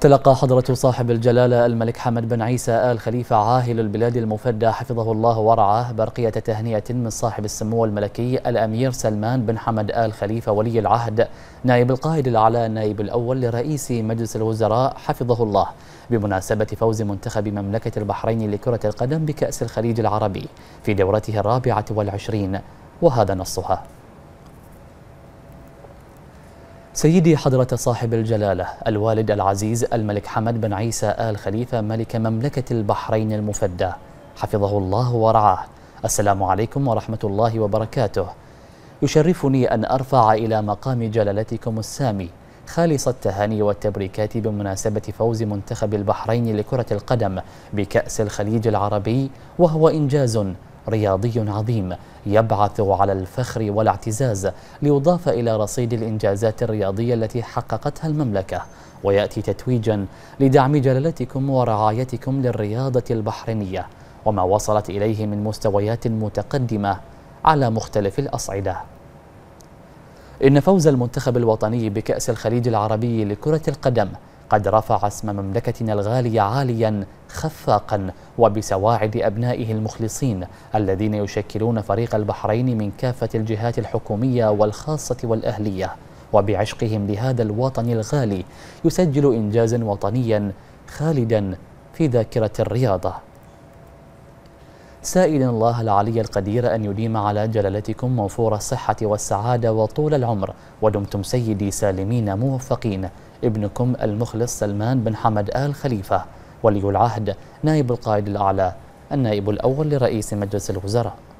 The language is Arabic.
تلقى حضرة صاحب الجلالة الملك حمد بن عيسى آل خليفة عاهل البلاد المفدى حفظه الله ورعاه برقية تهنئة من صاحب السمو الملكي الأمير سلمان بن حمد آل خليفة ولي العهد نائب القائد الأعلى النائب الأول لرئيس مجلس الوزراء حفظه الله بمناسبة فوز منتخب مملكة البحرين لكرة القدم بكأس الخليج العربي في دورته الرابعة والعشرين وهذا نصها سيدي حضرة صاحب الجلالة الوالد العزيز الملك حمد بن عيسى آل خليفة ملك مملكة البحرين المفدى حفظه الله ورعاه السلام عليكم ورحمة الله وبركاته يشرفني أن أرفع إلى مقام جلالتكم السامي خالص التهاني والتبريكات بمناسبة فوز منتخب البحرين لكرة القدم بكأس الخليج العربي وهو إنجاز رياضي عظيم يبعث على الفخر والاعتزاز ليضاف إلى رصيد الإنجازات الرياضية التي حققتها المملكة ويأتي تتويجا لدعم جلالتكم ورعايتكم للرياضة البحرينية وما وصلت إليه من مستويات متقدمة على مختلف الأصعدة إن فوز المنتخب الوطني بكأس الخليج العربي لكرة القدم قد رفع اسم مملكتنا الغالية عاليا خفاقا وبسواعد أبنائه المخلصين الذين يشكلون فريق البحرين من كافة الجهات الحكومية والخاصة والأهلية وبعشقهم لهذا الوطن الغالي يسجل إنجازا وطنيا خالدا في ذاكرة الرياضة سائلا الله العلي القدير أن يديم على جلالتكم موفور الصحة والسعادة وطول العمر ودمتم سيدي سالمين موفقين ابنكم المخلص سلمان بن حمد آل خليفة ولي العهد نائب القائد الأعلى النائب الأول لرئيس مجلس الوزراء